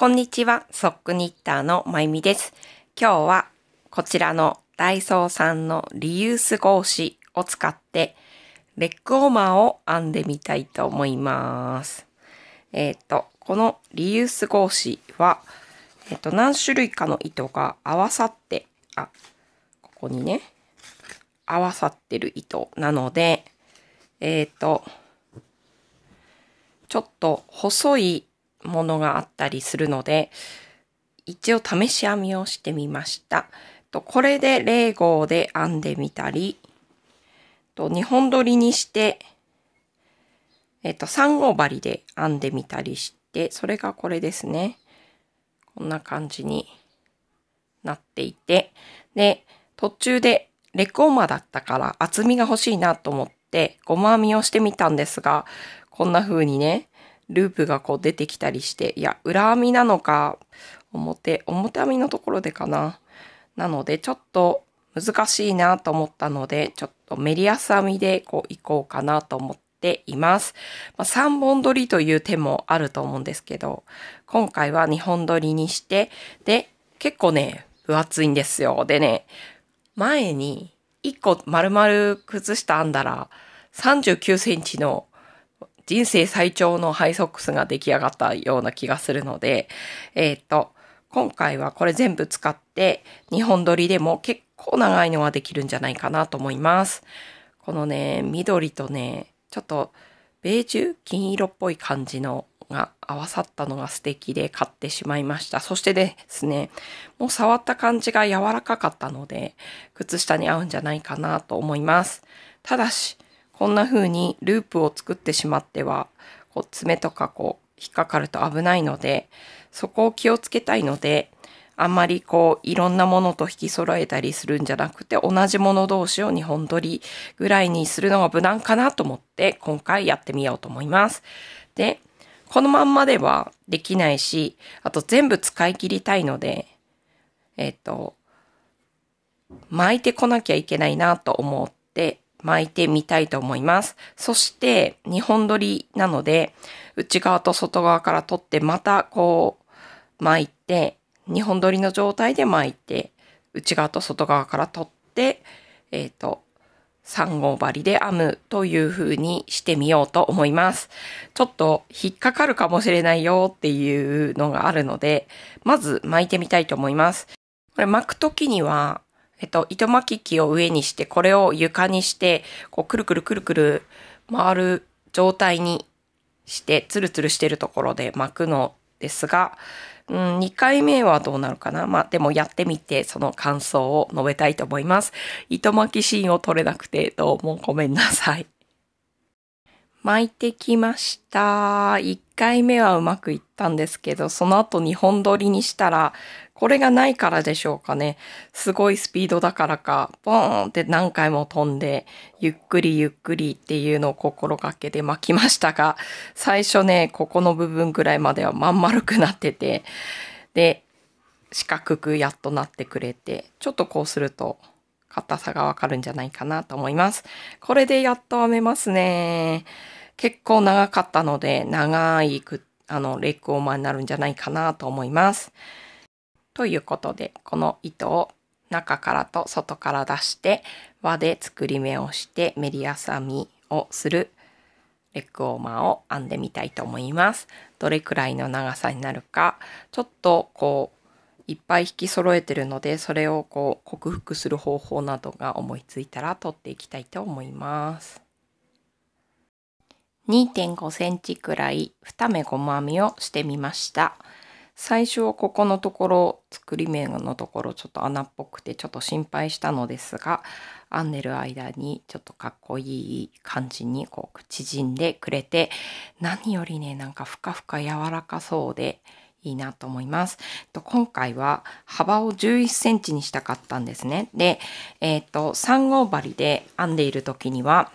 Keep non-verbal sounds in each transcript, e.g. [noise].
こんにちは、ソックニッターのまゆみです。今日はこちらのダイソーさんのリユース合紙を使ってレッグウォーマーを編んでみたいと思います。えっ、ー、と、このリユース合紙は、えっ、ー、と、何種類かの糸が合わさって、あ、ここにね、合わさってる糸なので、えっ、ー、と、ちょっと細いものがあったりするので、一応試し編みをしてみました。とこれで0号で編んでみたり、と2本取りにして、えっと3号針で編んでみたりして、それがこれですね。こんな感じになっていて、で、途中でレコーマだったから厚みが欲しいなと思って、ごま編みをしてみたんですが、こんな風にね、ループがこう出てきたりして、いや、裏編みなのか、表、表編みのところでかな。なので、ちょっと難しいなと思ったので、ちょっとメリアス編みでこういこうかなと思っています。まあ、3本取りという手もあると思うんですけど、今回は2本取りにして、で、結構ね、分厚いんですよ。でね、前に1個丸々崩した編んだら、39センチの人生最長のハイソックスが出来上がったような気がするので、えっ、ー、と、今回はこれ全部使って2本撮りでも結構長いのはできるんじゃないかなと思います。このね、緑とね、ちょっとベージュ金色っぽい感じのが合わさったのが素敵で買ってしまいました。そしてですね、もう触った感じが柔らかかったので、靴下に合うんじゃないかなと思います。ただし、こんな風にループを作ってしまっては、こう爪とかこう引っかかると危ないので、そこを気をつけたいので、あんまりこういろんなものと引き揃えたりするんじゃなくて同じもの同士を2本取りぐらいにするのが無難かなと思って今回やってみようと思います。で、このまんまではできないし、あと全部使い切りたいので、えっと、巻いてこなきゃいけないなと思って、巻いてみたいと思います。そして2本取りなので内側と外側から取ってまたこう巻いて2本取りの状態で巻いて内側と外側から取ってえっ、ー、と3号針で編むという風にしてみようと思います。ちょっと引っかかるかもしれないよっていうのがあるので、まず巻いてみたいと思います。これ巻くときにはえっと、糸巻き機を上にして、これを床にして、こう、くるくるくるくる回る状態にして、ツルツルしてるところで巻くのですが、うん、2回目はどうなるかなまあ、でもやってみて、その感想を述べたいと思います。糸巻きシーンを撮れなくて、どうもごめんなさい。巻いてきました。1回目はうまくいったんですけど、その後2本撮りにしたら、これがないからでしょうかね。すごいスピードだからか、ボーンって何回も飛んで、ゆっくりゆっくりっていうのを心がけて巻きましたが、[laughs] 最初ね、ここの部分ぐらいまではまん丸くなってて、で、四角くやっとなってくれて、ちょっとこうすると硬さがわかるんじゃないかなと思います。これでやっと編めますね。結構長かったので、長いあのレッグオーマーになるんじゃないかなと思います。ということでこの糸を中からと外から出して輪で作り目をしてメリヤサミをするレッグウォーマーを編んでみたいと思います。どれくらいの長さになるかちょっとこういっぱい引き揃えてるのでそれをこう克服する方法などが思いついたら取っていきたいと思います。2.5センチくらい2目細編みをしてみました。最初はここのところ作り目のところちょっと穴っぽくてちょっと心配したのですが編んでる間にちょっとかっこいい感じにこう縮んでくれて何よりねなんかふかふか柔らかそうでいいなと思います。今回は幅を11センチにしたかったんですね。で、えっ、ー、と、3号針で編んでいる時には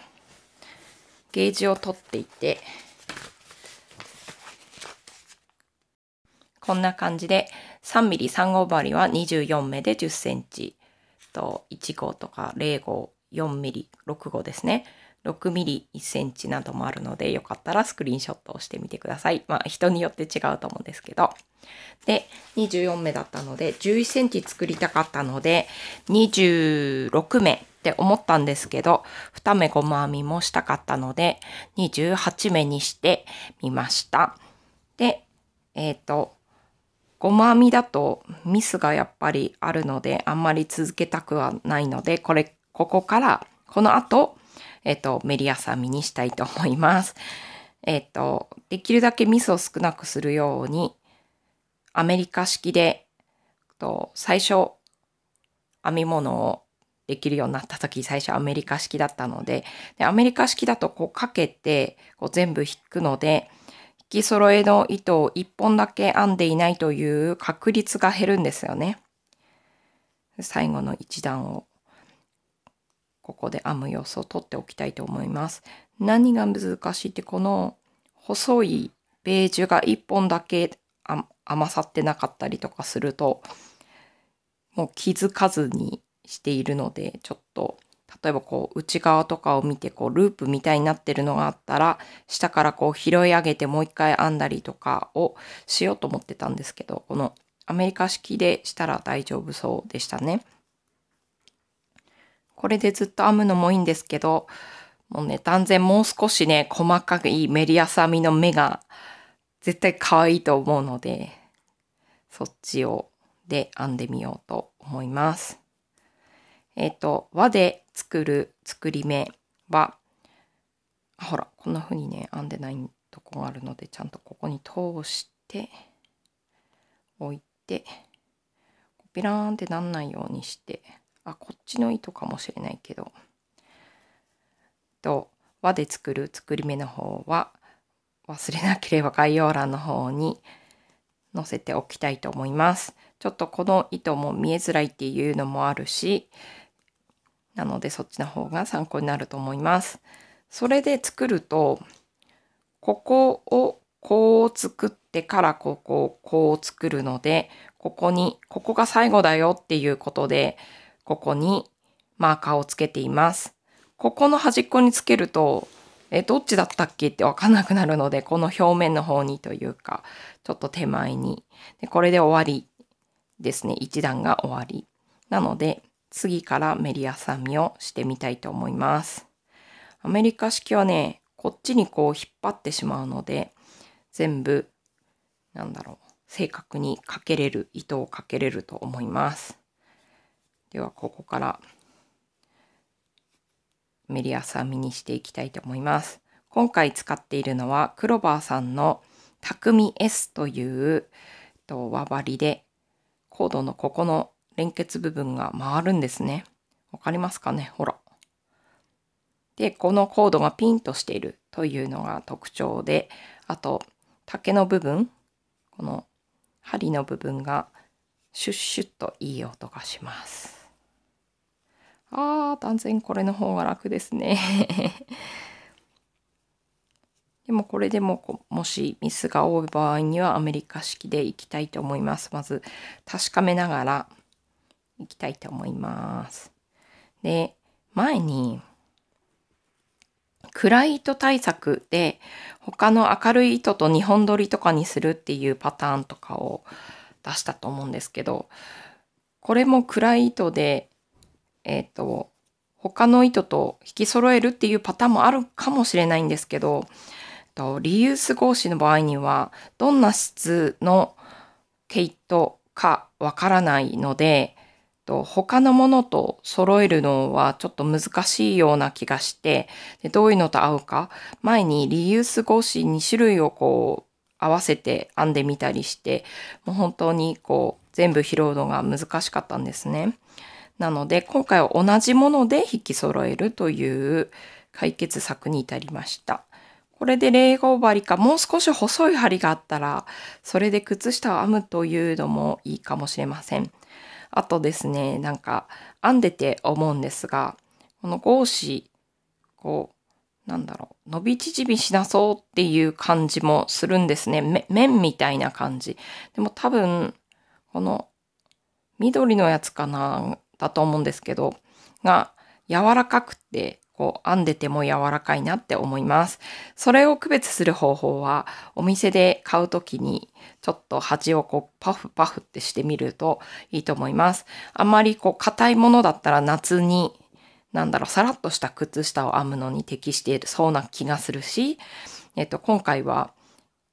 ゲージを取っていてこんな感じで 3mm3 号針は24目で 10cm と1号とか0号 4mm6 号ですね 6mm1cm などもあるのでよかったらスクリーンショットをしてみてください。まあ人によって違うと思うんですけど。で24目だったので 11cm 作りたかったので26目って思ったんですけど2目細編みもしたかったので28目にしてみました。でえっ、ー、とごまみだとミスがやっぱりあるので、あんまり続けたくはないので、これ、ここから、この後、えっと、メリアサミにしたいと思います。[laughs] えっと、できるだけミスを少なくするように、アメリカ式で、と最初、編み物をできるようになった時、最初アメリカ式だったので、でアメリカ式だとこうかけて、こう全部引くので、き揃えの糸を1本だけ編んでいないという確率が減るんですよね。最後の1段をここで編む様子を取っておきたいと思います。何が難しいってこの細いベージュが1本だけ甘さってなかったりとかするともう気づかずにしているのでちょっと例えばこう内側とかを見てこうループみたいになってるのがあったら下からこう拾い上げてもう一回編んだりとかをしようと思ってたんですけどこのアメリカ式でしたら大丈夫そうでしたね。これでずっと編むのもいいんですけどもうね断然もう少しね細かいメリアス編みの目が絶対可愛いと思うのでそっちをで編んでみようと思います。えっ、と、輪で作る作り目はほらこんな風にね編んでないとこがあるのでちゃんとここに通して置いてピラーンってなんないようにしてあこっちの糸かもしれないけどと輪で作る作り目の方は忘れなければ概要欄の方に載せておきたいと思います。ちょっとこの糸も見えづらいっていうのもあるしなのでそっちの方が参考になると思います。それで作ると、ここをこう作ってからここをこう作るので、ここに、ここが最後だよっていうことで、ここにマーカーをつけています。ここの端っこにつけると、え、どっちだったっけってわかんなくなるので、この表面の方にというか、ちょっと手前に。でこれで終わりですね。一段が終わり。なので、次からメリアサミをしてみたいと思います。アメリカ式はね、こっちにこう引っ張ってしまうので、全部、なんだろう、正確にかけれる、糸をかけれると思います。では、ここからメリアサミにしていきたいと思います。今回使っているのは、クロバーさんの匠 S という、えっと、輪針で、コードのここの連結部分が回るんですね。わかりますかねほら。で、このコードがピンとしているというのが特徴で、あと、竹の部分、この針の部分がシュッシュッといい音がします。あー、断然これの方が楽ですね。[laughs] でもこれでももしミスが多い場合にはアメリカ式でいきたいと思います。まず確かめながらいきたいと思います。で、前に、暗い糸対策で他の明るい糸と2本取りとかにするっていうパターンとかを出したと思うんですけど、これも暗い糸で、えっ、ー、と、他の糸と引き揃えるっていうパターンもあるかもしれないんですけど、とリユース合紙の場合にはどんな質の毛糸かわからないのでと他のものと揃えるのはちょっと難しいような気がしてでどういうのと合うか前にリユース合詞2種類をこう合わせて編んでみたりしてもう本当にこう全部拾うのが難しかったんですね。なので今回は同じもので引き揃えるという解決策に至りました。これで0号針かもう少し細い針があったらそれで靴下を編むというのもいいかもしれません。あとですね、なんか編んでて思うんですが、この合子、こう、なんだろう、伸び縮みしなそうっていう感じもするんですね。面みたいな感じ。でも多分、この緑のやつかな、だと思うんですけど、が柔らかくて、こう、編んでても柔らかいなって思います。それを区別する方法は、お店で買うときに、ちょっと端をこう、パフパフってしてみるといいと思います。あんまりこう、硬いものだったら夏に、なんだろう、さらっとした靴下を編むのに適しているそうな気がするし、えっと、今回は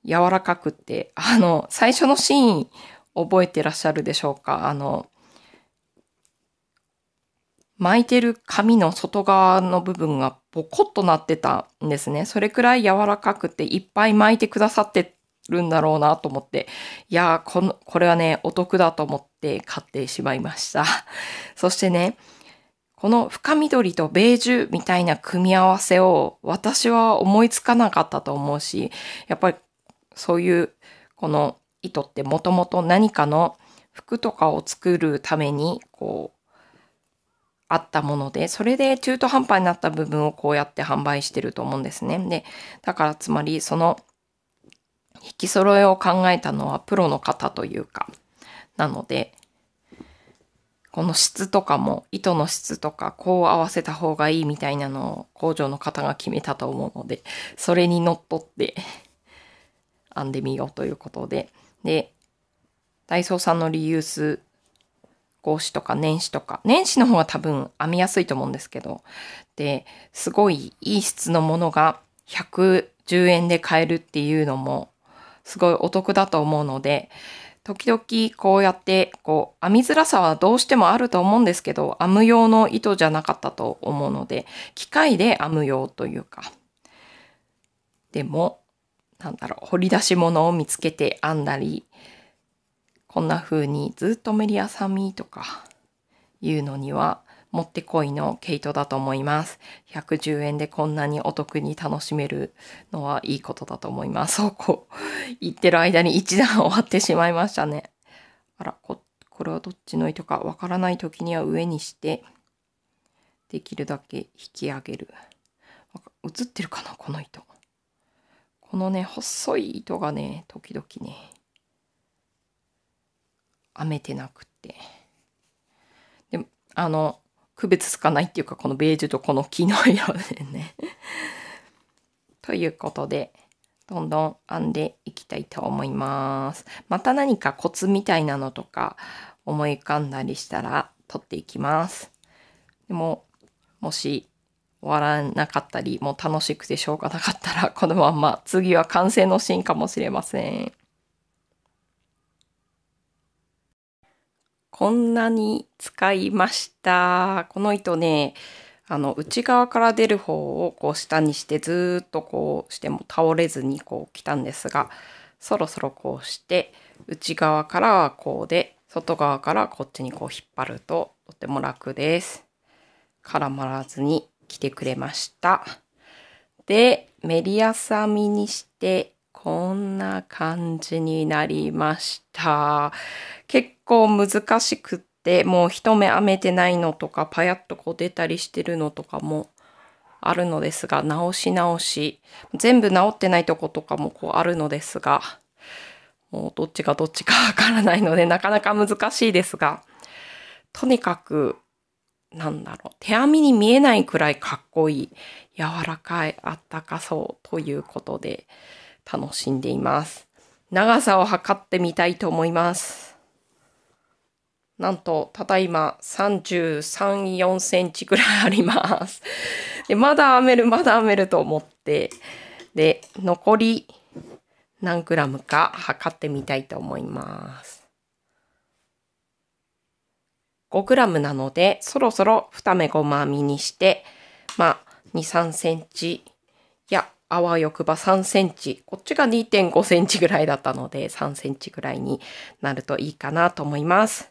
柔らかくって、あの、最初のシーン覚えてらっしゃるでしょうかあの、巻いてる紙の外側の部分がポコッとなってたんですね。それくらい柔らかくていっぱい巻いてくださってるんだろうなと思って、いやーこの、これはね、お得だと思って買ってしまいました。[laughs] そしてね、この深緑とベージュみたいな組み合わせを私は思いつかなかったと思うし、やっぱりそういうこの糸ってもともと何かの服とかを作るためにこうあったもので、それで中途半端になった部分をこうやって販売してると思うんですね。で、だからつまりその引き揃えを考えたのはプロの方というか、なので、この質とかも、糸の質とか、こう合わせた方がいいみたいなのを工場の方が決めたと思うので、それにのっとって編んでみようということで。で、ダイソーさんのリユース合紙とか年始とか、年始の方は多分編みやすいと思うんですけど、で、すごいいい質のものが110円で買えるっていうのも、すごいお得だと思うので、時々こうやってこう編みづらさはどうしてもあると思うんですけど編む用の糸じゃなかったと思うので機械で編む用というかでもなんだろう掘り出し物を見つけて編んだりこんな風にずっと無理やさみとかいうのにはもってこいの毛糸だと思います。110円でこんなにお得に楽しめるのはいいことだと思います。そうこう言ってる間に一段終わってしまいましたね。あら、こ、これはどっちの糸かわからない時には上にして、できるだけ引き上げる。映ってるかなこの糸。このね、細い糸がね、時々ね、編めてなくて。で、あの、区別つかないっていうか、このベージュとこの木の色でね。[laughs] ということで、どんどん編んでいきたいと思います。また何かコツみたいなのとか思い浮かんだりしたら取っていきます。でも、もし終わらなかったり、もう楽しくてしょうがなかったら、このまま次は完成のシーンかもしれません。こんなに使いました。この糸ね、あの内側から出る方をこう下にしてずっとこうしても倒れずにこう来たんですがそろそろこうして内側からはこうで外側からこっちにこう引っ張るととても楽です。絡まらずに来てくれました。で、メリアス編みにしてこんな感じになりました。結構難しくって、もう一目編めてないのとか、パヤッとこう出たりしてるのとかもあるのですが、直し直し、全部直ってないとことかもこうあるのですが、もうどっちがどっちかわからないので、なかなか難しいですが、とにかく、なんだろう、手編みに見えないくらいかっこいい、柔らかい、あったかそうということで、楽しんでいます。長さを測ってみたいと思います。なんと、ただいま33、4センチぐらいあります。[laughs] で、まだ編める、まだ編めると思って、で、残り何グラムか測ってみたいと思います。5グラムなので、そろそろ二目ごま編みにして、まあ、2、3センチ、いや、あわよくば3センチ、こっちが2.5センチぐらいだったので3センチぐらいになるといいかなと思います。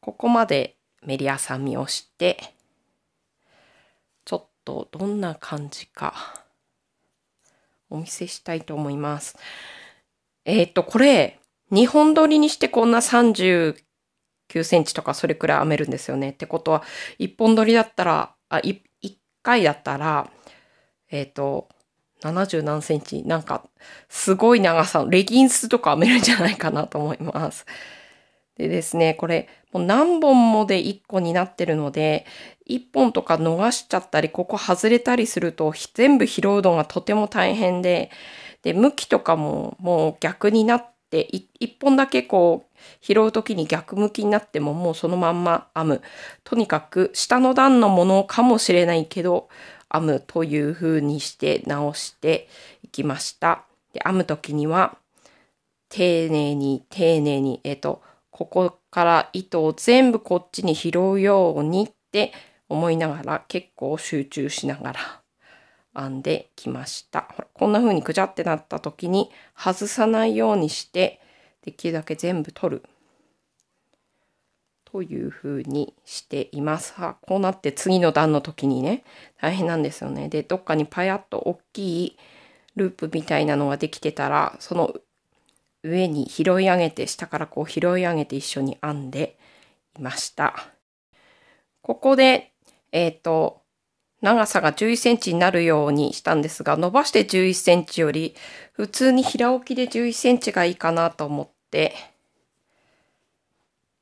ここまでメリアさみをして、ちょっとどんな感じかお見せしたいと思います。えっ、と、これ、2本取りにしてこんな39センチとかそれくらい編めるんですよね。ってことは、1本取りだったら、あ、1回だったら、えっ、ー、と、70何センチ、なんか、すごい長さ、レギンスとか編めるんじゃないかなと思います。でですね、これ、もう何本もで1個になってるので、1本とか逃しちゃったり、ここ外れたりすると、全部拾うのがとても大変で、で、向きとかももう逆になって、1本だけこう、拾う時に逆向きになってももうそのまんま編む。とにかく、下の段のものかもしれないけど、編むという風にして直していきました。で編む時には丁寧に丁寧に、えっ、ー、と、ここから糸を全部こっちに拾うようにって思いながら結構集中しながら [laughs] 編んできました。ほらこんな風にくじゃってなった時に外さないようにしてできるだけ全部取る。というふうにしています。はこうなって次の段の時にね大変なんですよね。でどっかにパヤッと大きいループみたいなのができてたらその上に拾い上げて下からこう拾い上げて一緒に編んでいました。ここでえっ、ー、と長さが11センチになるようにしたんですが伸ばして11センチより普通に平置きで11センチがいいかなと思って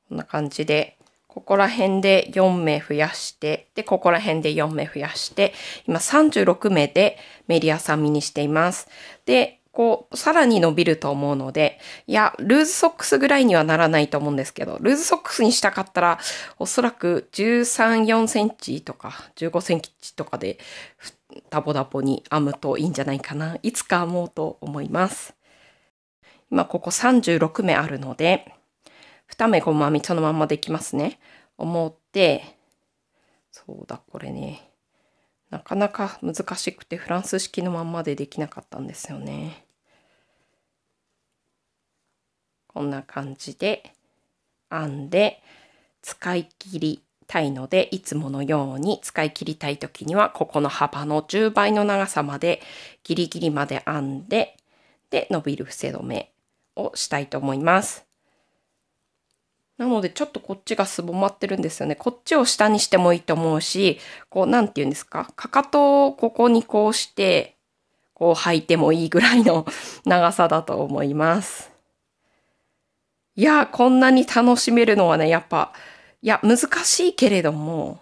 こんな感じで、ここら辺で4名増やして、で、ここら辺で4名増やして、今36名でメディアさん見にしています。で、こう、さらに伸びると思うので、いや、ルーズソックスぐらいにはならないと思うんですけど、ルーズソックスにしたかったら、おそらく13、4センチとか、15センチとかで、ダボダボに編むといいんじゃないかな。いつか編もうと思います。今ここ36目あるので、2目5編みそのまんまできますね。思って、そうだ、これね。なかなか難しくてフランス式のまんまでできなかったんですよね。こんな感じで編んで使い切りたいのでいつものように使い切りたい時にはここの幅の10倍の長さまでギリギリまで編んでで伸びる伏せ止めをしたいと思います。なのでちょっとこっちがすぼまってるんですよね。こっちを下にしてもいいと思うし、こうなんて言うんですか、かかとをここにこうして、こう履いてもいいぐらいの [laughs] 長さだと思います。いやこんなに楽しめるのはね、やっぱ、いや、難しいけれども、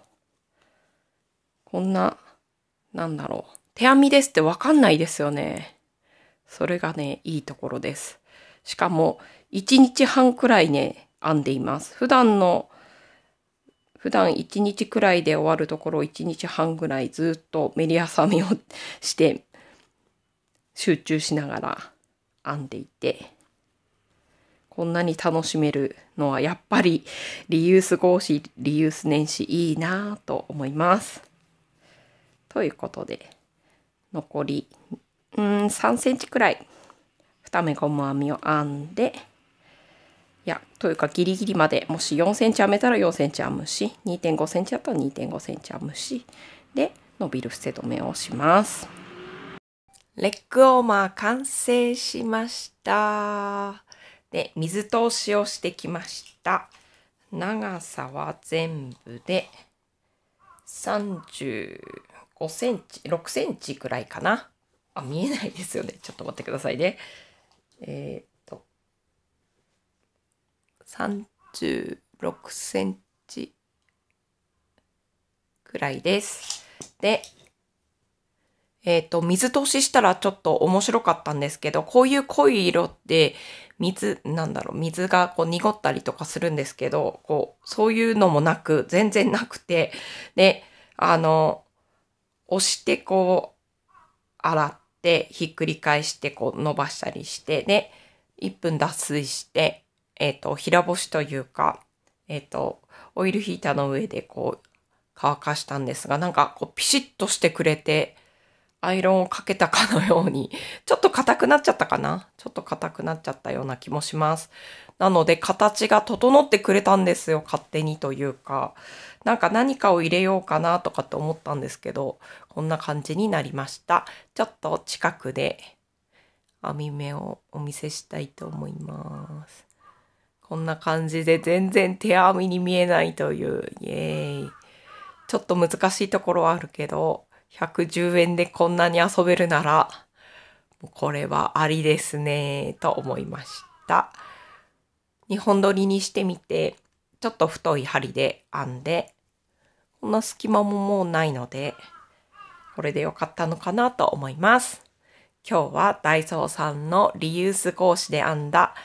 こんな、なんだろう、手編みですってわかんないですよね。それがね、いいところです。しかも、1日半くらいね、編んでいます。普段の普段1日くらいで終わるところ1日半ぐらいずっとメリハサミをして集中しながら編んでいてこんなに楽しめるのはやっぱりリユース合紙リユース年始いいなぁと思います。ということで残りうん3センチくらい2目ゴム編みを編んでいやというかギリギリまでもし4センチ編めたら4センチ編むし2.5センチだったら2.5センチ編むしで伸びる伏せ止めをします。レッグウォーマー完成しました。で水通しをしてきました。長さは全部で35センチ6センチくらいかな。あ見えないですよね。ちょっと待ってくださいね。えー36センチくらいです。で、えっ、ー、と、水通ししたらちょっと面白かったんですけど、こういう濃い色って水、なんだろう、水がこう濁ったりとかするんですけど、こう、そういうのもなく、全然なくて、で、あの、押してこう、洗って、ひっくり返してこう伸ばしたりして、で、1分脱水して、えっ、ー、と、平干しというか、えっ、ー、と、オイルヒーターの上でこう、乾かしたんですが、なんかこう、ピシッとしてくれて、アイロンをかけたかのように、ちょっと硬くなっちゃったかなちょっと硬くなっちゃったような気もします。なので、形が整ってくれたんですよ、勝手にというか。なんか何かを入れようかなとかって思ったんですけど、こんな感じになりました。ちょっと近くで網目をお見せしたいと思います。こんな感じで全然手編みに見えないという、イエーイ。ちょっと難しいところはあるけど、110円でこんなに遊べるなら、これはありですね、と思いました。2本取りにしてみて、ちょっと太い針で編んで、こんな隙間ももうないので、これで良かったのかなと思います。今日はダイソーさんのリユース講師で編んだ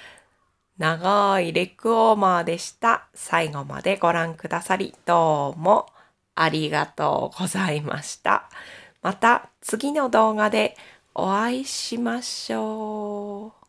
長いレッグウォーマーでした。最後までご覧くださり、どうもありがとうございました。また次の動画でお会いしましょう。